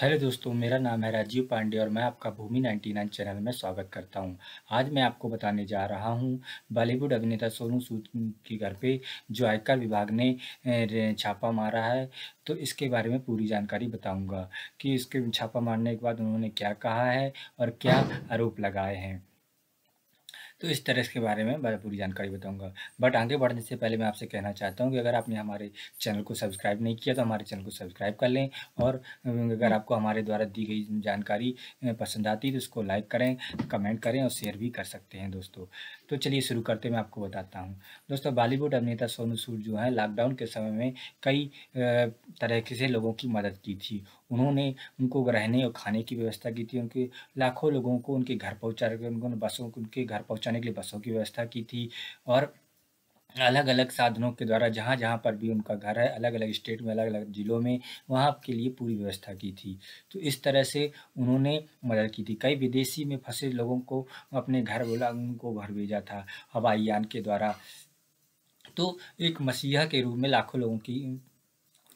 hello दोस्तों मेरा नाम है राजीव पांडे और मैं आपका भूमि 99 चैनल में स्वागत करता हूं आज मैं आपको बताने जा रहा हूं बॉलीवुड अभिनेता सोनू सूद के घर पे जो आयकर विभाग ने छापा मारा है तो इसके बारे में पूरी जानकारी बताऊंगा कि इसके छापा मारने के बाद उन्होंने क्या कहा है और क्या आरोप लगाए हैं तो इस तरह इसके बारे में मैं पूरी जानकारी बताऊंगा बट आगे बढ़ने से पहले मैं आपसे कहना चाहता हूँ कि अगर आपने हमारे चैनल को सब्सक्राइब नहीं किया तो हमारे चैनल को सब्सक्राइब कर लें और अगर आपको हमारे द्वारा दी गई जानकारी पसंद आती है तो उसको लाइक करें कमेंट करें और शेयर भी कर सकते हैं दोस्तों तो चलिए शुरू करते मैं आपको बताता हूँ दोस्तों बॉलीवुड अभिनेता सोनू सूद जो है लॉकडाउन के समय में कई तरह से लोगों की मदद की थी उन्होंने उनको रहने और खाने की व्यवस्था की थी उनके लाखों लोगों को उनके घर पहुँचा उनको बसों को उनके घर पहुँचा पहुंचाने के लिए बसों की व्यवस्था की थी और अलग अलग साधनों के द्वारा जहाँ जहाँ पर भी उनका घर है अलग अलग स्टेट में अलग अलग ज़िलों में वहाँ के लिए पूरी व्यवस्था की थी तो इस तरह से उन्होंने मदद की थी कई विदेशी में फंसे लोगों को अपने घर बोला उनको घर भेजा था हवाई यान के द्वारा तो एक मसीहा के रूप में लाखों लोगों की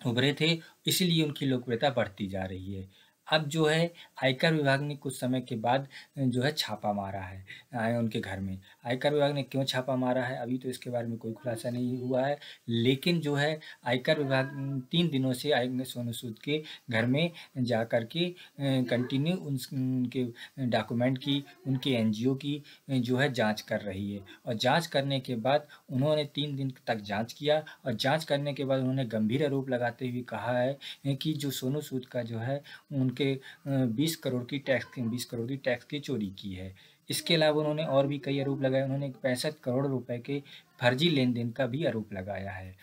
उभरे थे इसीलिए उनकी लोकप्रियता बढ़ती जा रही है अब जो है आयकर विभाग ने कुछ समय के बाद जो है छापा मारा है आए उनके घर में आयकर विभाग ने क्यों छापा मारा है अभी तो इसके बारे में कोई खुलासा नहीं हुआ है लेकिन जो है आयकर विभाग तीन दिनों से आय सोनू सूद के घर में जा कर के कंटिन्यू उनके डॉक्यूमेंट की उनके एन की जो है जाँच कर रही है और जाँच करने के बाद उन्होंने तीन दिन तक जाँच किया और जाँच करने के बाद उन्होंने गंभीर आरोप लगाते हुए कहा है कि जो सोनू सूद का जो है उन उनके बीस करोड़ की टैक्स बीस करोड़ की टैक्स की चोरी की है इसके अलावा उन्होंने और भी कई आरोप लगाए उन्होंने पैंसठ करोड़ रुपए के फर्जी लेन देन का भी आरोप लगाया है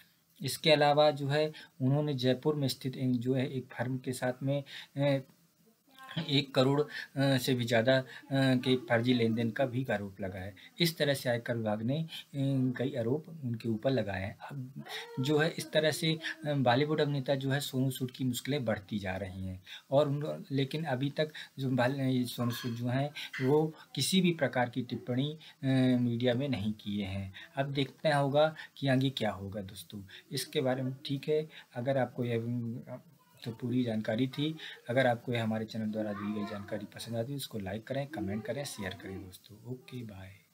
इसके अलावा जो है उन्होंने जयपुर में स्थित जो है एक फर्म के साथ में एक करोड़ से भी ज़्यादा के फर्जी लेन देन का भी आरोप लगा है इस तरह से आयकर विभाग ने कई आरोप उनके ऊपर लगाए हैं अब जो है इस तरह से बॉलीवुड अभिनेता जो है सोनू सूद की मुश्किलें बढ़ती जा रही हैं और उन लेकिन अभी तक जो सोनू सूद जो हैं वो किसी भी प्रकार की टिप्पणी मीडिया में नहीं किए हैं अब देखते होगा कि आगे क्या होगा दोस्तों इसके बारे में ठीक है अगर आपको यह तो पूरी जानकारी थी अगर आपको हमारे चैनल द्वारा दी गई जानकारी पसंद आती है उसको लाइक करें कमेंट करें शेयर करें दोस्तों ओके बाय